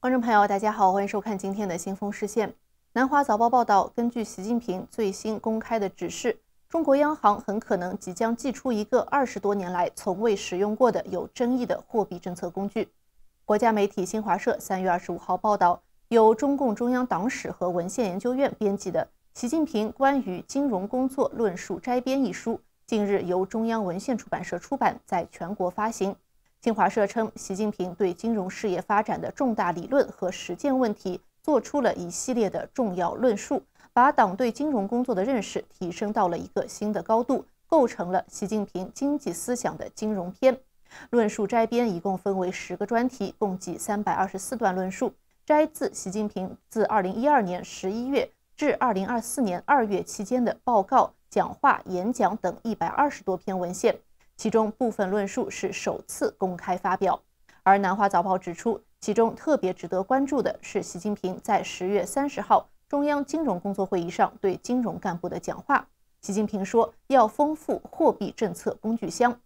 观众朋友，大家好，欢迎收看今天的《新风视线》。南华早报报道，根据习近平最新公开的指示，中国央行很可能即将祭出一个二十多年来从未使用过的有争议的货币政策工具。国家媒体新华社三月二十五号报道，由中共中央党史和文献研究院编辑的《习近平关于金融工作论述摘编》一书，近日由中央文献出版社出版，在全国发行。新华社称，习近平对金融事业发展的重大理论和实践问题做出了一系列的重要论述，把党对金融工作的认识提升到了一个新的高度，构成了习近平经济思想的金融篇。论述摘编一共分为十个专题，共计三百二十四段论述，摘自习近平自二零一二年十一月至二零二四年二月期间的报告、讲话、演讲等一百二十多篇文献。其中部分论述是首次公开发表，而南华早报指出，其中特别值得关注的是习近平在十月三十号中央金融工作会议上对金融干部的讲话。习近平说，要丰富货币政策工具箱，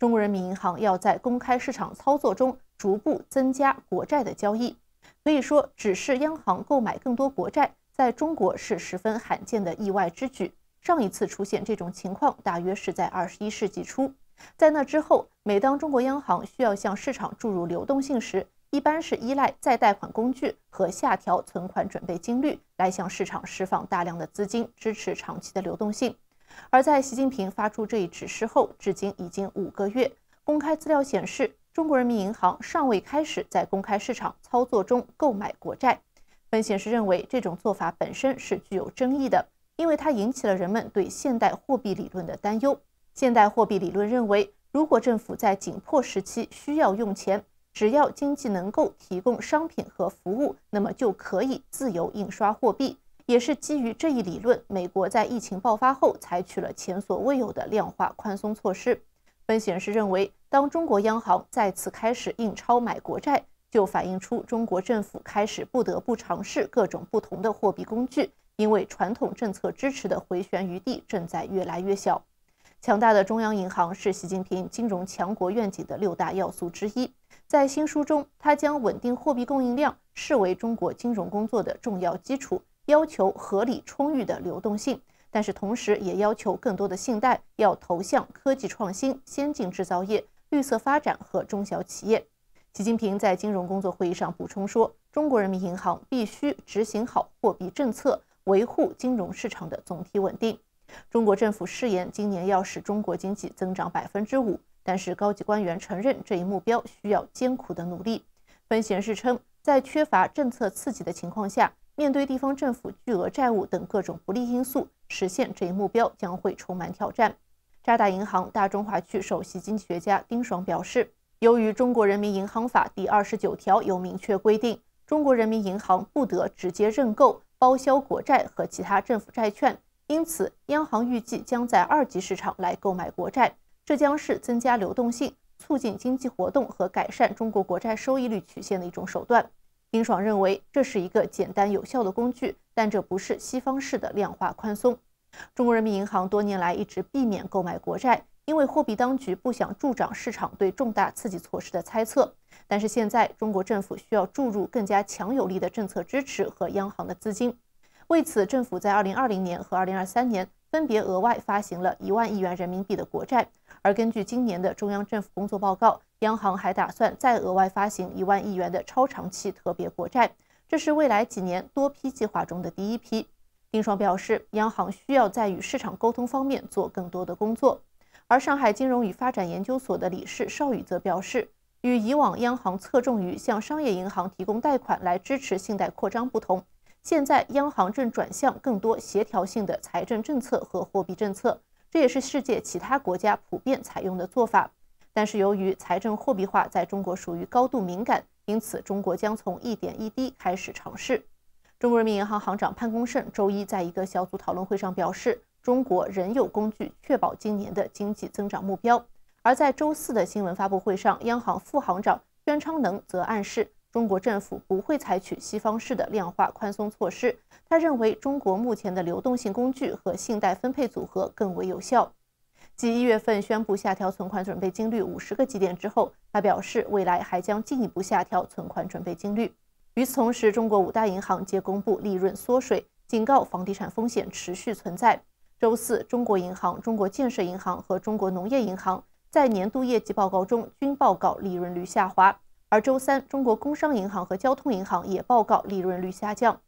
中国人民银行要在公开市场操作中逐步增加国债的交易。可以说，指示央行购买更多国债，在中国是十分罕见的意外之举。上一次出现这种情况，大约是在二十一世纪初。在那之后，每当中国央行需要向市场注入流动性时，一般是依赖再贷款工具和下调存款准备金率来向市场释放大量的资金，支持长期的流动性。而在习近平发出这一指示后，至今已经五个月。公开资料显示，中国人民银行尚未开始在公开市场操作中购买国债。分析师认为，这种做法本身是具有争议的，因为它引起了人们对现代货币理论的担忧。现代货币理论认为，如果政府在紧迫时期需要用钱，只要经济能够提供商品和服务，那么就可以自由印刷货币。也是基于这一理论，美国在疫情爆发后采取了前所未有的量化宽松措施。分析人士认为，当中国央行再次开始印钞买国债，就反映出中国政府开始不得不尝试各种不同的货币工具，因为传统政策支持的回旋余地正在越来越小。强大的中央银行是习近平金融强国愿景的六大要素之一。在新书中，他将稳定货币供应量视为中国金融工作的重要基础，要求合理充裕的流动性，但是同时也要求更多的信贷要投向科技创新、先进制造业、绿色发展和中小企业。习近平在金融工作会议上补充说：“中国人民银行必须执行好货币政策，维护金融市场的总体稳定。”中国政府誓言今年要使中国经济增长百分之五，但是高级官员承认这一目标需要艰苦的努力。分析人士称，在缺乏政策刺激的情况下，面对地方政府巨额债务等各种不利因素，实现这一目标将会充满挑战。渣打银行大中华区首席经济学家丁爽表示，由于《中国人民银行法》第二十九条有明确规定，中国人民银行不得直接认购、包销国债和其他政府债券。因此，央行预计将在二级市场来购买国债，这将是增加流动性、促进经济活动和改善中国国债收益率曲线的一种手段。丁爽认为这是一个简单有效的工具，但这不是西方式的量化宽松。中国人民银行多年来一直避免购买国债，因为货币当局不想助长市场对重大刺激措施的猜测。但是现在，中国政府需要注入更加强有力的政策支持和央行的资金。为此，政府在二零二零年和二零二三年分别额外发行了一万亿元人民币的国债，而根据今年的中央政府工作报告，央行还打算再额外发行一万亿元的超长期特别国债，这是未来几年多批计划中的第一批。丁爽表示，央行需要在与市场沟通方面做更多的工作。而上海金融与发展研究所的理事邵宇则表示，与以往央行侧重于向商业银行提供贷款来支持信贷扩张不同。现在，央行正转向更多协调性的财政政策和货币政策，这也是世界其他国家普遍采用的做法。但是，由于财政货币化在中国属于高度敏感，因此中国将从一点一滴开始尝试。中国人民银行行长潘功胜周一在一个小组讨论会上表示，中国仍有工具确保今年的经济增长目标。而在周四的新闻发布会上，央行副行长宣昌能则暗示。中国政府不会采取西方式的量化宽松措施。他认为，中国目前的流动性工具和信贷分配组合更为有效。继一月份宣布下调存款准备金率五十个基点之后，他表示未来还将进一步下调存款准备金率。与此同时，中国五大银行皆公布利润缩水，警告房地产风险持续存在。周四，中国银行、中国建设银行和中国农业银行在年度业绩报告中均报告利润率下滑。而周三，中国工商银行和交通银行也报告利润率下降，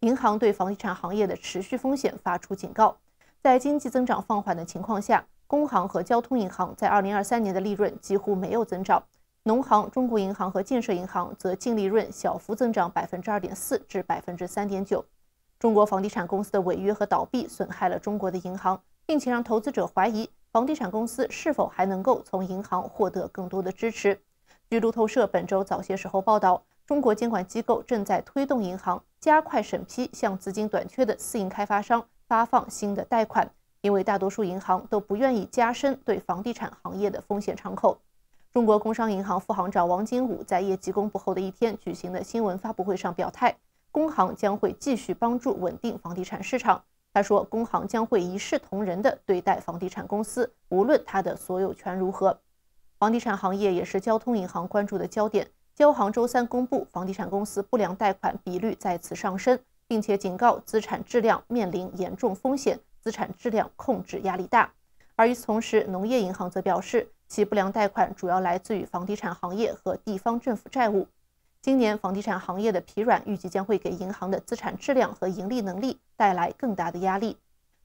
银行对房地产行业的持续风险发出警告。在经济增长放缓的情况下，工行和交通银行在2023年的利润几乎没有增长。农行、中国银行和建设银行则净利润小幅增长百分之二点四至百分之三点九。中国房地产公司的违约和倒闭损害了中国的银行，并且让投资者怀疑房地产公司是否还能够从银行获得更多的支持。据路透社本周早些时候报道，中国监管机构正在推动银行加快审批向资金短缺的私营开发商发放新的贷款，因为大多数银行都不愿意加深对房地产行业的风险敞口。中国工商银行副行长王金武在业绩公布后的一天举行的新闻发布会上表态，工行将会继续帮助稳定房地产市场。他说，工行将会一视同仁地对待房地产公司，无论它的所有权如何。房地产行业也是交通银行关注的焦点。交行周三公布，房地产公司不良贷款比率再次上升，并且警告资产质量面临严重风险，资产质量控制压力大。而与此同时，农业银行则表示，其不良贷款主要来自于房地产行业和地方政府债务。今年房地产行业的疲软，预计将会给银行的资产质量和盈利能力带来更大的压力。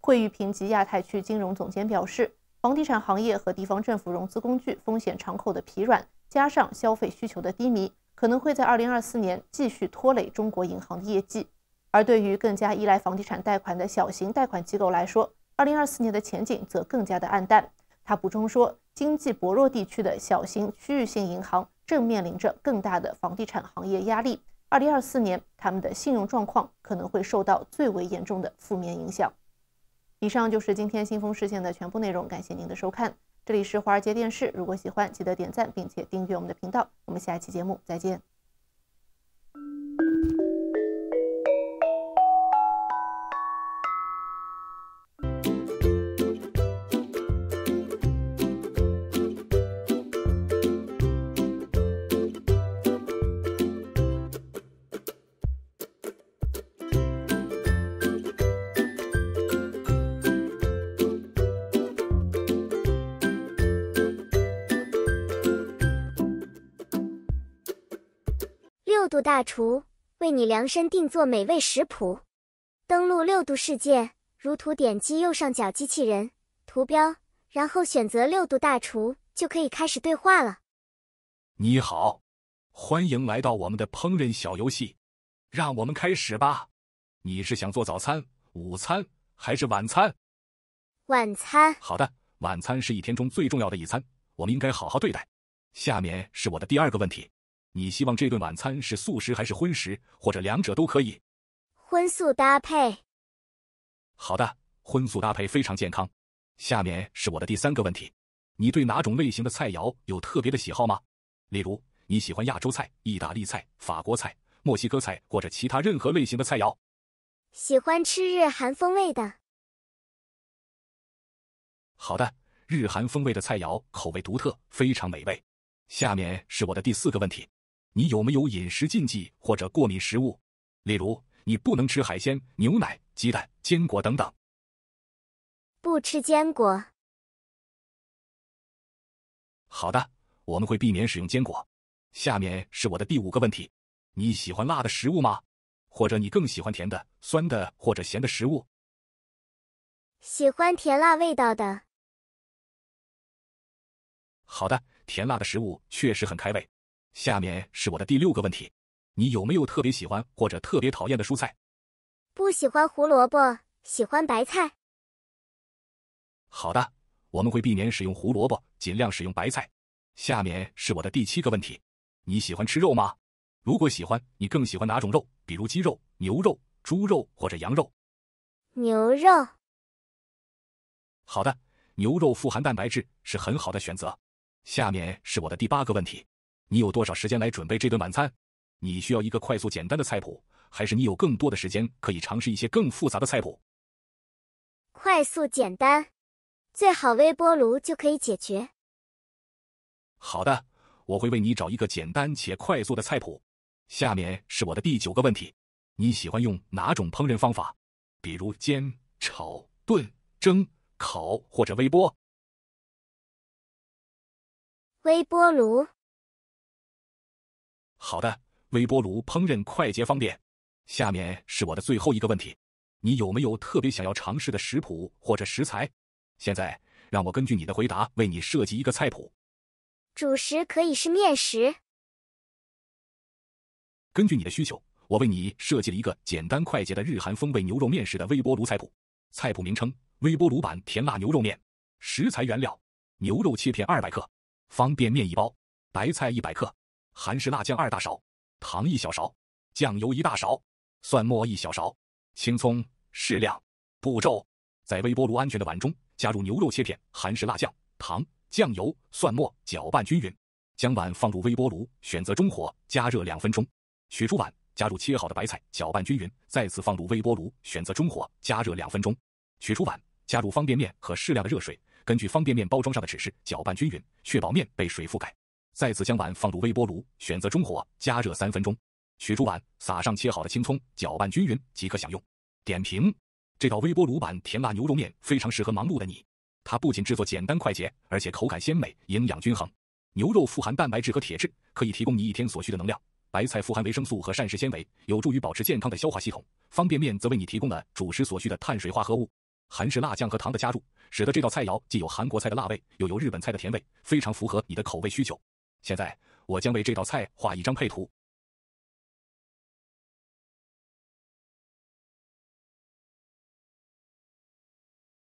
惠誉评级亚太区金融总监表示。房地产行业和地方政府融资工具风险敞口的疲软，加上消费需求的低迷，可能会在二零二四年继续拖累中国银行的业绩。而对于更加依赖房地产贷款的小型贷款机构来说，二零二四年的前景则更加的暗淡。他补充说，经济薄弱地区的小型区域性银行正面临着更大的房地产行业压力，二零二四年他们的信用状况可能会受到最为严重的负面影响。以上就是今天新风事件的全部内容，感谢您的收看。这里是华尔街电视，如果喜欢，记得点赞并且订阅我们的频道。我们下期节目再见。六度大厨为你量身定做美味食谱。登录六度世界，如图，点击右上角机器人图标，然后选择六度大厨，就可以开始对话了。你好，欢迎来到我们的烹饪小游戏，让我们开始吧。你是想做早餐、午餐还是晚餐？晚餐。好的，晚餐是一天中最重要的一餐，我们应该好好对待。下面是我的第二个问题。你希望这顿晚餐是素食还是荤食，或者两者都可以？荤素搭配。好的，荤素搭配非常健康。下面是我的第三个问题：你对哪种类型的菜肴有特别的喜好吗？例如，你喜欢亚洲菜、意大利菜、法国菜、墨西哥菜，或者其他任何类型的菜肴？喜欢吃日韩风味的。好的，日韩风味的菜肴口味独特，非常美味。下面是我的第四个问题。你有没有饮食禁忌或者过敏食物？例如，你不能吃海鲜、牛奶、鸡蛋、坚果等等。不吃坚果。好的，我们会避免使用坚果。下面是我的第五个问题：你喜欢辣的食物吗？或者你更喜欢甜的、酸的或者咸的食物？喜欢甜辣味道的。好的，甜辣的食物确实很开胃。下面是我的第六个问题，你有没有特别喜欢或者特别讨厌的蔬菜？不喜欢胡萝卜，喜欢白菜。好的，我们会避免使用胡萝卜，尽量使用白菜。下面是我的第七个问题，你喜欢吃肉吗？如果喜欢，你更喜欢哪种肉？比如鸡肉、牛肉、猪肉或者羊肉？牛肉。好的，牛肉富含蛋白质，是很好的选择。下面是我的第八个问题。你有多少时间来准备这顿晚餐？你需要一个快速简单的菜谱，还是你有更多的时间可以尝试一些更复杂的菜谱？快速简单，最好微波炉就可以解决。好的，我会为你找一个简单且快速的菜谱。下面是我的第九个问题：你喜欢用哪种烹饪方法？比如煎、炒、炖、蒸、烤或者微波？微波炉。好的，微波炉烹饪快捷方便。下面是我的最后一个问题，你有没有特别想要尝试的食谱或者食材？现在让我根据你的回答为你设计一个菜谱。主食可以是面食。根据你的需求，我为你设计了一个简单快捷的日韩风味牛肉面食的微波炉菜谱。菜谱名称：微波炉版甜辣牛肉面。食材原料：牛肉切片二百克，方便面一包，白菜一百克。韩式辣酱二大勺，糖一小勺，酱油一大勺，蒜末一小勺，青葱适量。步骤：在微波炉安全的碗中加入牛肉切片、韩式辣酱、糖、酱油、蒜末，搅拌均匀。将碗放入微波炉，选择中火加热两分钟。取出碗，加入切好的白菜，搅拌均匀。再次放入微波炉，选择中火加热两分钟。取出碗，加入方便面和适量的热水，根据方便面包装上的指示搅拌均匀，确保面被水覆盖。再次将碗放入微波炉，选择中火加热三分钟。取出碗，撒上切好的青葱，搅拌均匀即可享用。点评：这道微波炉版甜辣牛肉面非常适合忙碌的你。它不仅制作简单快捷，而且口感鲜美，营养均衡。牛肉富含蛋白质和铁质，可以提供你一天所需的能量；白菜富含维生素和膳食纤维，有助于保持健康的消化系统。方便面则为你提供了主食所需的碳水化合物。韩式辣酱和糖的加入，使得这道菜肴既有韩国菜的辣味，又有日本菜的甜味，非常符合你的口味需求。现在，我将为这道菜画一张配图。